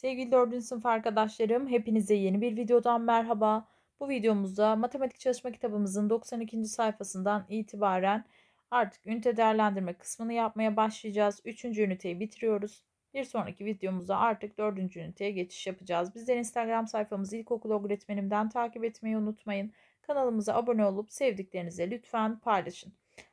Sevgili 4. sınıf arkadaşlarım, hepinize yeni bir videodan merhaba. Bu videomuzda matematik çalışma kitabımızın 92. sayfasından itibaren artık ünite değerlendirme kısmını yapmaya başlayacağız. 3. üniteyi bitiriyoruz. Bir sonraki videomuzda artık 4. üniteye geçiş yapacağız. Bizden Instagram sayfamızı ilkokul öğretmenimden takip etmeyi unutmayın. Kanalımıza abone olup sevdiklerinize lütfen paylaşın.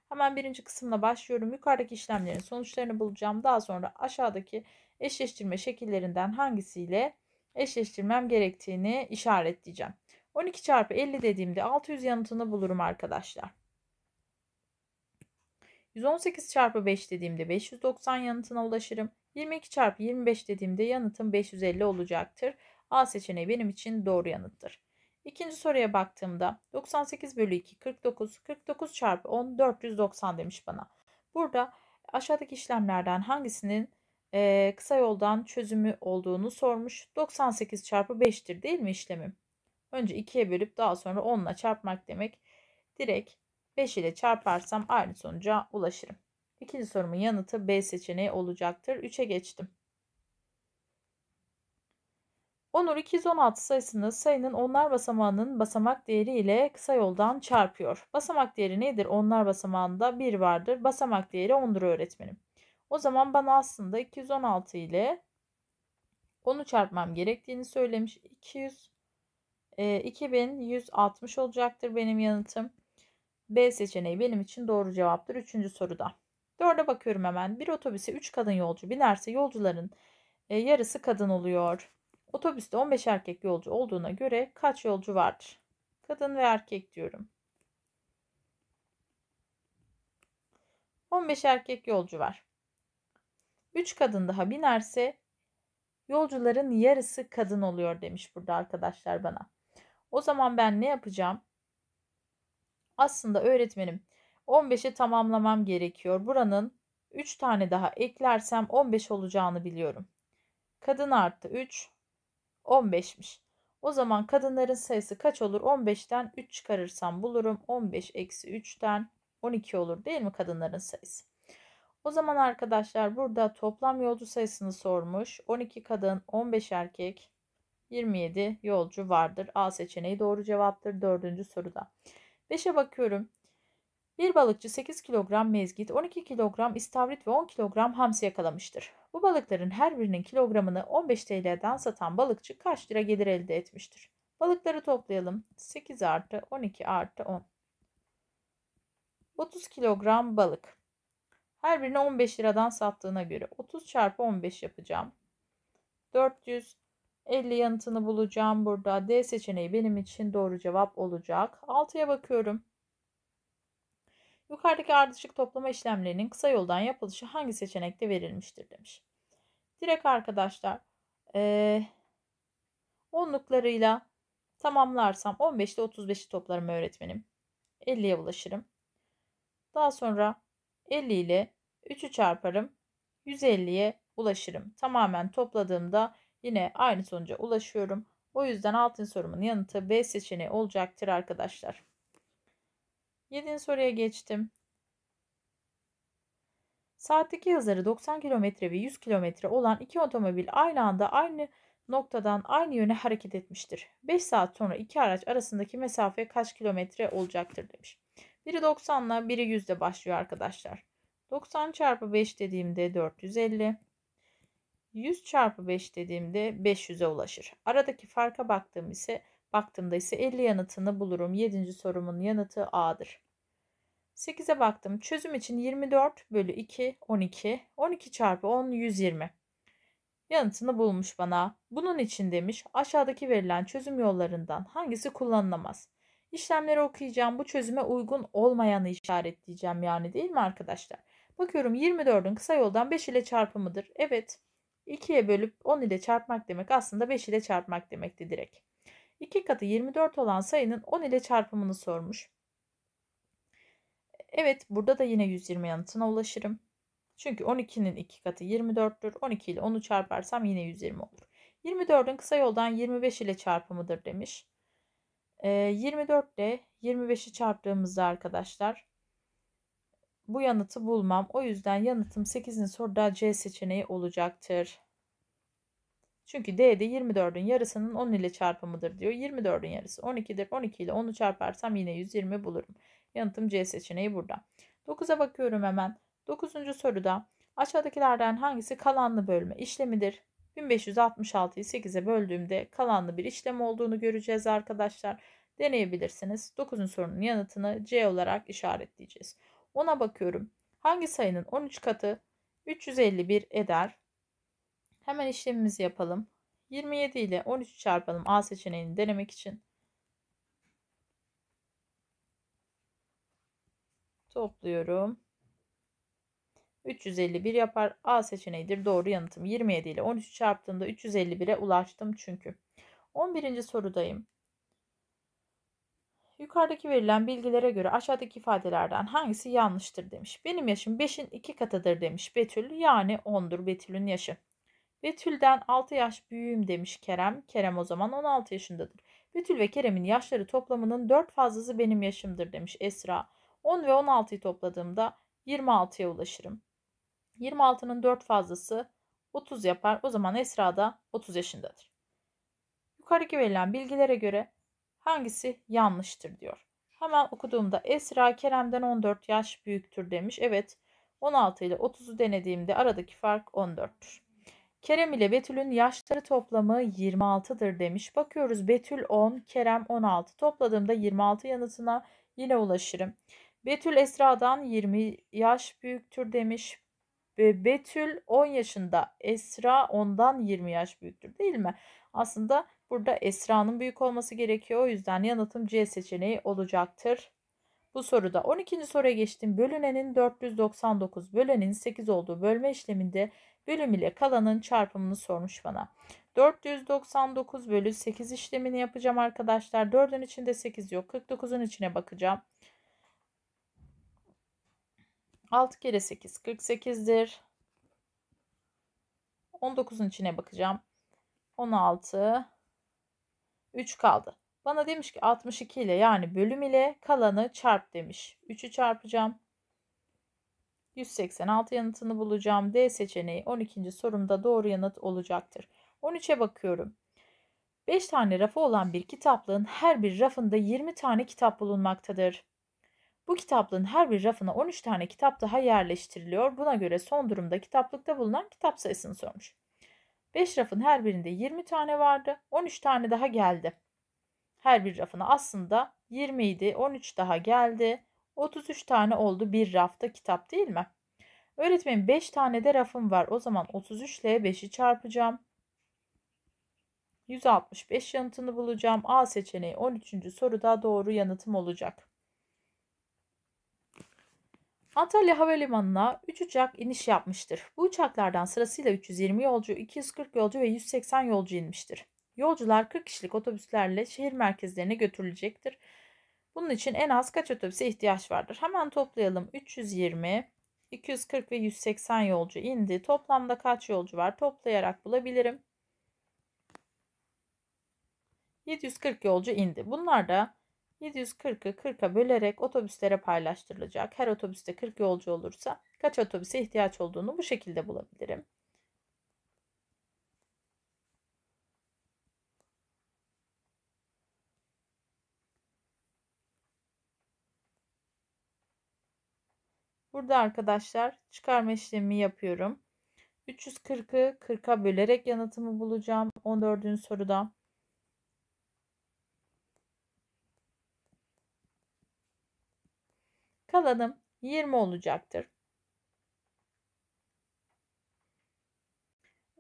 Hemen birinci kısımla başlıyorum. Yukarıdaki işlemlerin sonuçlarını bulacağım. Daha sonra aşağıdaki eşleştirme şekillerinden hangisiyle eşleştirmem gerektiğini işaretleyeceğim. 12 çarpı 50 dediğimde 600 yanıtını bulurum arkadaşlar. 118 çarpı 5 dediğimde 590 yanıtına ulaşırım. 22 çarpı 25 dediğimde yanıtım 550 olacaktır. A seçeneği benim için doğru yanıttır. İkinci soruya baktığımda 98 bölü 2 49, 49 çarpı 10 490 demiş bana. Burada aşağıdaki işlemlerden hangisinin e, kısa yoldan çözümü olduğunu sormuş. 98 çarpı 5'tir değil mi işlemim? Önce 2'ye bölüp daha sonra 10 ile çarpmak demek. Direkt 5 ile çarparsam aynı sonuca ulaşırım. İkinci sorumun yanıtı B seçeneği olacaktır. 3'e geçtim. Onur 216 sayısını sayının onlar basamağının basamak değeri ile kısa yoldan çarpıyor. Basamak değeri nedir? Onlar basamağında 1 vardır. Basamak değeri 10'dur öğretmenim. O zaman bana aslında 216 ile onu çarpmam gerektiğini söylemiş. 200 e, 2160 olacaktır benim yanıtım. B seçeneği benim için doğru cevaptır 3. soruda. 4'e bakıyorum hemen. Bir otobüse 3 kadın yolcu binerse yolcuların e, yarısı kadın oluyor. Otobüste 15 erkek yolcu olduğuna göre kaç yolcu vardır? Kadın ve erkek diyorum. 15 erkek yolcu var. 3 kadın daha binerse yolcuların yarısı kadın oluyor demiş burada arkadaşlar bana. O zaman ben ne yapacağım? Aslında öğretmenim 15'i tamamlamam gerekiyor. Buranın 3 tane daha eklersem 15 olacağını biliyorum. Kadın arttı 3 15'miş. O zaman kadınların sayısı kaç olur? 15'ten 3 çıkarırsam bulurum. 15 eksi 3'ten 12 olur değil mi kadınların sayısı? O zaman arkadaşlar burada toplam yolcu sayısını sormuş. 12 kadın, 15 erkek, 27 yolcu vardır. A seçeneği doğru cevaptır. Dördüncü soruda. 5'e bakıyorum. Bir balıkçı 8 kilogram mezgit, 12 kilogram istavrit ve 10 kilogram hamsi yakalamıştır. Bu balıkların her birinin kilogramını 15 TL'den satan balıkçı kaç lira gelir elde etmiştir? Balıkları toplayalım. 8 artı 12 artı 10. 30 kilogram balık. Her birini 15 liradan sattığına göre 30 çarpı 15 yapacağım. 450 yanıtını bulacağım burada. D seçeneği benim için doğru cevap olacak. 6'ya bakıyorum. Yukarıdaki ardışık toplama işlemlerinin kısa yoldan yapılışı hangi seçenekte verilmiştir demiş. Direkt arkadaşlar ee, onluklarıyla tamamlarsam 15 ile 35'i toplarım öğretmenim. 50'ye ulaşırım. Daha sonra 50 ile 3'ü çarparım. 150'ye ulaşırım. Tamamen topladığımda yine aynı sonuca ulaşıyorum. O yüzden 6. sorumun yanıtı B seçeneği olacaktır arkadaşlar. 7. soruya geçtim. Saatteki hızları 90 km ve 100 km olan iki otomobil aynı anda aynı noktadan aynı yöne hareket etmiştir. 5 saat sonra iki araç arasındaki mesafe kaç kilometre olacaktır demiş. Biri 90 ile biri 100 ile başlıyor arkadaşlar. 90 çarpı 5 dediğimde 450. 100 çarpı 5 dediğimde 500'e ulaşır. Aradaki farka baktığım ise baktığımda ise 50 yanıtını bulurum. 7. sorumun yanıtı A'dır. 8'e baktım. Çözüm için 24 bölü 2 12. 12 çarpı 10 120. Yanıtını bulmuş bana. Bunun için demiş aşağıdaki verilen çözüm yollarından hangisi kullanılamaz? İşlemleri okuyacağım. Bu çözüme uygun olmayanı işaretleyeceğim yani değil mi arkadaşlar? Bakıyorum 24'ün kısa yoldan 5 ile çarpımıdır. Evet 2'ye bölüp 10 ile çarpmak demek aslında 5 ile çarpmak demekti direkt. 2 katı 24 olan sayının 10 ile çarpımını sormuş. Evet burada da yine 120 yanıtına ulaşırım. Çünkü 12'nin 2 katı 24'tür. 12 ile 10'u çarparsam yine 120 olur. 24'ün kısa yoldan 25 ile çarpımıdır demiş. E, 24 ile 25'i çarptığımızda arkadaşlar bu yanıtı bulmam. O yüzden yanıtım 8'in soruda C seçeneği olacaktır. Çünkü D'de 24'ün yarısının 10 ile çarpımıdır diyor. 24'ün yarısı 12'dir. 12 ile 10'u çarparsam yine 120 bulurum. Yanıtım C seçeneği burada. 9'a bakıyorum hemen. 9. soruda aşağıdakilerden hangisi kalanlı bölme işlemidir? 1566'yı 8'e böldüğümde kalanlı bir işlem olduğunu göreceğiz arkadaşlar. Deneyebilirsiniz. 9. sorunun yanıtını C olarak işaretleyeceğiz. Ona bakıyorum. Hangi sayının 13 katı 351 eder? Hemen işlemimizi yapalım. 27 ile 13 çarpalım A seçeneğini denemek için. Topluyorum. 351 yapar. A seçeneğidir doğru yanıtım. 27 ile 13 çarptığımda 351'e ulaştım çünkü. 11. sorudayım. Yukarıdaki verilen bilgilere göre aşağıdaki ifadelerden hangisi yanlıştır demiş. Benim yaşım 5'in 2 katıdır demiş Betül. Yani 10'dur Betül'ün yaşı. Betül'den 6 yaş büyüğüm demiş Kerem. Kerem o zaman 16 yaşındadır. Betül ve Kerem'in yaşları toplamının 4 fazlası benim yaşımdır demiş Esra. 10 ve 16'yı topladığımda 26'ya ulaşırım. 26'nın 4 fazlası 30 yapar. O zaman Esra da 30 yaşındadır. Yukarıdaki verilen bilgilere göre Hangisi yanlıştır diyor. Hemen okuduğumda Esra Kerem'den 14 yaş büyüktür demiş. Evet 16 ile 30'u denediğimde aradaki fark 14'tür. Kerem ile Betül'ün yaşları toplamı 26'dır demiş. Bakıyoruz Betül 10, Kerem 16. Topladığımda 26 yanıtına yine ulaşırım. Betül Esra'dan 20 yaş büyüktür demiş. Ve Betül 10 yaşında. Esra ondan 20 yaş büyüktür değil mi? Aslında burada Esra'nın büyük olması gerekiyor. O yüzden yanıtım C seçeneği olacaktır. Bu soruda 12. soruya geçtim. Bölünenin 499, bölenin 8 olduğu bölme işleminde bölüm ile kalanın çarpımını sormuş bana. 499 bölü 8 işlemini yapacağım arkadaşlar. 4'ün içinde 8 yok. 49'un içine bakacağım. 6 kere 8 48'dir. 19'un içine bakacağım. 16 3 kaldı. Bana demiş ki 62 ile yani bölüm ile kalanı çarp demiş. 3'ü çarpacağım. 186 yanıtını bulacağım. D seçeneği 12. sorumda doğru yanıt olacaktır. 13'e bakıyorum. 5 tane rafı olan bir kitaplığın her bir rafında 20 tane kitap bulunmaktadır. Bu kitaplığın her bir rafına 13 tane kitap daha yerleştiriliyor. Buna göre son durumda kitaplıkta bulunan kitap sayısını sormuş. 5 rafın her birinde 20 tane vardı. 13 tane daha geldi. Her bir rafına aslında 20 idi. 13 daha geldi. 33 tane oldu bir rafta kitap değil mi? Öğretmenim 5 tane de rafım var. O zaman 33 ile 5'i çarpacağım. 165 yanıtını bulacağım. A seçeneği 13. soruda doğru yanıtım olacak. Antalya Havalimanı'na 3 uçak iniş yapmıştır. Bu uçaklardan sırasıyla 320 yolcu, 240 yolcu ve 180 yolcu inmiştir. Yolcular 40 kişilik otobüslerle şehir merkezlerine götürülecektir. Bunun için en az kaç otobüse ihtiyaç vardır? Hemen toplayalım. 320, 240 ve 180 yolcu indi. Toplamda kaç yolcu var? Toplayarak bulabilirim. 740 yolcu indi. Bunlar da 740'ı 40'a bölerek otobüslere paylaştırılacak. Her otobüste 40 yolcu olursa kaç otobüse ihtiyaç olduğunu bu şekilde bulabilirim. Burada arkadaşlar çıkarma işlemi yapıyorum. 340'ı 40'a bölerek yanıtımı bulacağım 14. soruda. kalanım 20 olacaktır.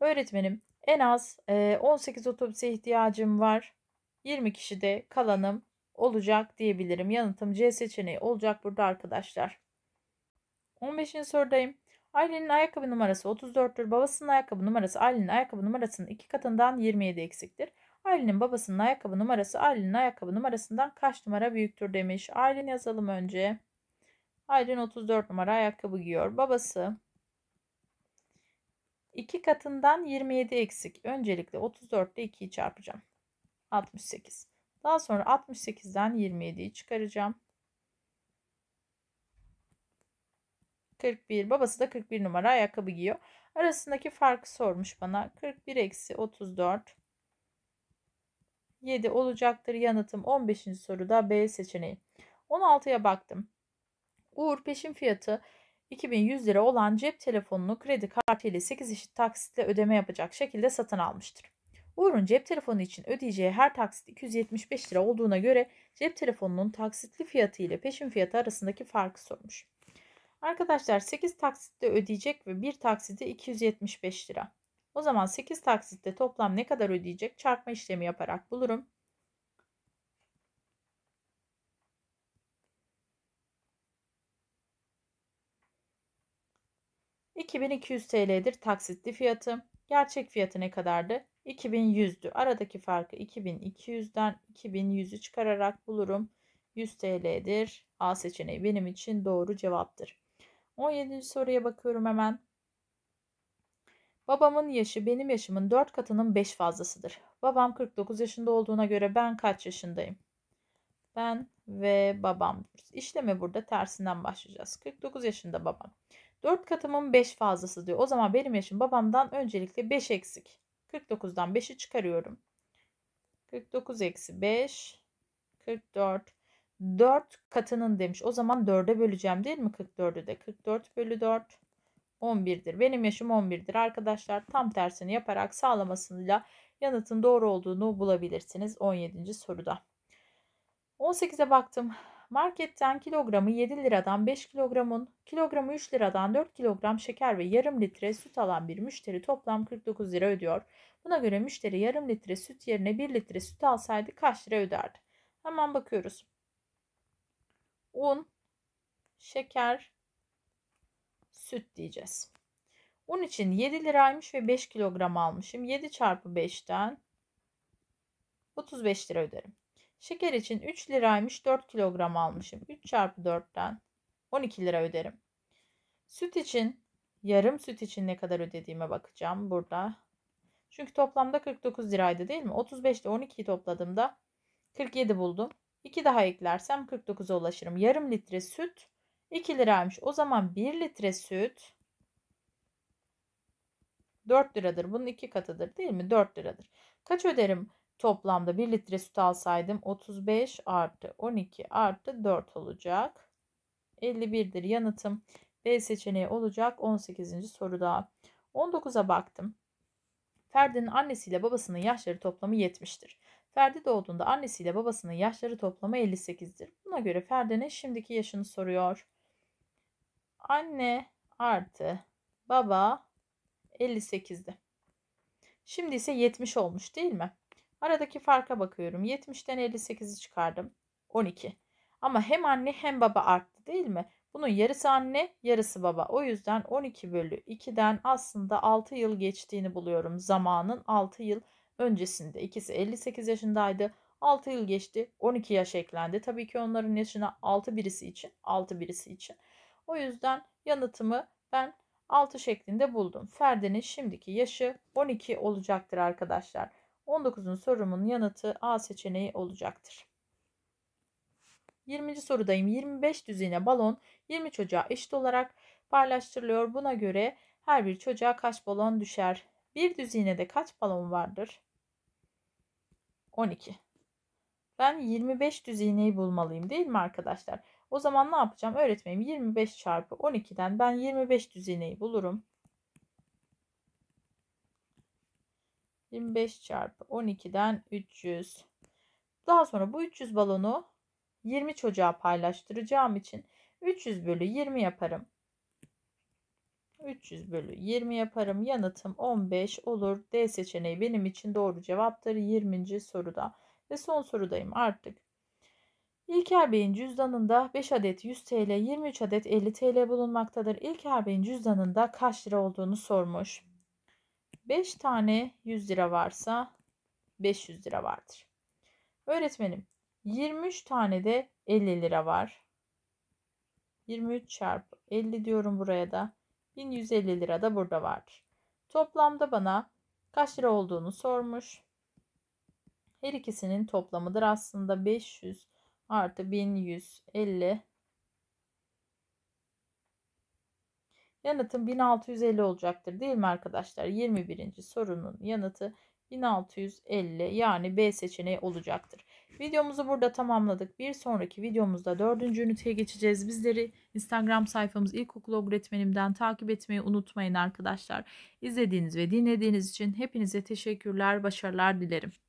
Öğretmenim en az 18 e, otobüse ihtiyacım var. 20 kişi de kalanım olacak diyebilirim. Yanıtım C seçeneği olacak burada arkadaşlar. 15. sorudayım. Ailenin ayakkabı numarası 34'tür. Babasının ayakkabı numarası ailenin ayakkabı numarasının 2 katından 27 eksiktir. Ailenin babasının ayakkabı numarası ailenin ayakkabı numarasından kaç numara büyüktür demiş. Ailen yazalım önce. Aydın 34 numara ayakkabı giyiyor. Babası iki katından 27 eksik. Öncelikle 34 ile 2'yi çarpacağım. 68. Daha sonra 68'den 27'yi çıkaracağım. 41. Babası da 41 numara ayakkabı giyiyor. Arasındaki farkı sormuş bana. 41 eksi 34. 7 olacaktır. Yanıtım 15. soruda B seçeneği. 16'ya baktım. Uğur peşin fiyatı 2100 lira olan cep telefonunu kredi kartıyla 8 eşit taksitle ödeme yapacak şekilde satın almıştır. Uğur'un cep telefonu için ödeyeceği her taksit 275 lira olduğuna göre cep telefonunun taksitli fiyatı ile peşin fiyatı arasındaki farkı sormuş. Arkadaşlar 8 taksitle ödeyecek ve bir taksitte 275 lira. O zaman 8 taksitte toplam ne kadar ödeyecek çarpma işlemi yaparak bulurum. 2200 TL'dir taksitli fiyatı. Gerçek fiyatı ne kadardı? 2100'dü. Aradaki farkı 2200'den 2100'ü çıkararak bulurum. 100 TL'dir. A seçeneği benim için doğru cevaptır. 17. soruya bakıyorum hemen. Babamın yaşı benim yaşımın 4 katının 5 fazlasıdır. Babam 49 yaşında olduğuna göre ben kaç yaşındayım? Ben ve babam. İşleme burada tersinden başlayacağız. 49 yaşında babam. 4 katımın 5 fazlası diyor. O zaman benim yaşım babamdan öncelikle 5 eksik. 49'dan 5'i çıkarıyorum. 49 eksi 5 44 4 katının demiş. O zaman 4'e böleceğim değil mi 44'ü de? 44 bölü 4 11'dir. Benim yaşım 11'dir. Arkadaşlar tam tersini yaparak sağlamasıyla yanıtın doğru olduğunu bulabilirsiniz 17. soruda. 18'e baktım. Marketten kilogramı 7 liradan 5 kilogramın, kilogramı 3 liradan 4 kilogram şeker ve yarım litre süt alan bir müşteri toplam 49 lira ödüyor. Buna göre müşteri yarım litre süt yerine 1 litre süt alsaydı kaç lira öderdi? Hemen bakıyoruz. Un, şeker, süt diyeceğiz. Un için 7 liraymış ve 5 kilogram almışım. 7 çarpı 5'ten 35 lira öderim. Şeker için 3 liraymış 4 kilogram almışım. 3 çarpı 4'ten 12 lira öderim. Süt için yarım süt için ne kadar ödediğime bakacağım burada. Çünkü toplamda 49 liraydı değil mi? 35 ile 12'yi topladığımda 47 buldum. 2 daha eklersem 49'a ulaşırım. Yarım litre süt 2 liraymış. O zaman 1 litre süt 4 liradır. Bunun 2 katıdır değil mi? 4 liradır. Kaç öderim? Toplamda 1 litre süt alsaydım 35 artı 12 artı 4 olacak. 51'dir yanıtım. B seçeneği olacak 18. soruda. 19'a baktım. Ferdi'nin annesiyle babasının yaşları toplamı 70'tir. Ferdi doğduğunda annesiyle babasının yaşları toplamı 58'dir. Buna göre Ferdi'nin şimdiki yaşını soruyor. Anne artı baba 58'di. Şimdi ise 70 olmuş değil mi? Aradaki farka bakıyorum. 70'ten 58'i çıkardım. 12. Ama hem anne hem baba arttı değil mi? Bunun yarısı anne, yarısı baba. O yüzden 12 bölü 2'den aslında 6 yıl geçtiğini buluyorum. Zamanın 6 yıl öncesinde. İkisi 58 yaşındaydı. 6 yıl geçti. 12 yaş eklendi. Tabii ki onların yaşına 6 birisi için, 6 birisi için. O yüzden yanıtımı ben 6 şeklinde buldum. Ferdi'nin şimdiki yaşı 12 olacaktır arkadaşlar. 19. sorumun yanıtı A seçeneği olacaktır. 20. sorudayım. 25 düzine balon 20 çocuğa eşit olarak paylaştırılıyor. Buna göre her bir çocuğa kaç balon düşer? Bir düzine de kaç balon vardır? 12. Ben 25 düzineyi bulmalıyım değil mi arkadaşlar? O zaman ne yapacağım? Öğretmenim 25 çarpı 12'den ben 25 düzineyi bulurum. 25 çarpı 12'den 300. Daha sonra bu 300 balonu 20 çocuğa paylaştıracağım için 300 bölü 20 yaparım. 300 bölü 20 yaparım. Yanıtım 15 olur. D seçeneği benim için doğru cevaptır 20. soruda. Ve son sorudayım artık. İlker Bey'in cüzdanında 5 adet 100 TL, 23 adet 50 TL bulunmaktadır. İlker Bey'in cüzdanında kaç lira olduğunu sormuş. 5 tane 100 lira varsa 500 lira vardır. Öğretmenim 23 tane de 50 lira var. 23 çarpı 50 diyorum buraya da. 1150 lira da burada vardır. Toplamda bana kaç lira olduğunu sormuş. Her ikisinin toplamıdır aslında 500 artı 1150 Yanıtım 1650 olacaktır değil mi arkadaşlar? 21. sorunun yanıtı 1650 yani B seçeneği olacaktır. Videomuzu burada tamamladık. Bir sonraki videomuzda dördüncü üniteye geçeceğiz. Bizleri Instagram sayfamız ilkokul öğretmenimden takip etmeyi unutmayın arkadaşlar. İzlediğiniz ve dinlediğiniz için hepinize teşekkürler, başarılar dilerim.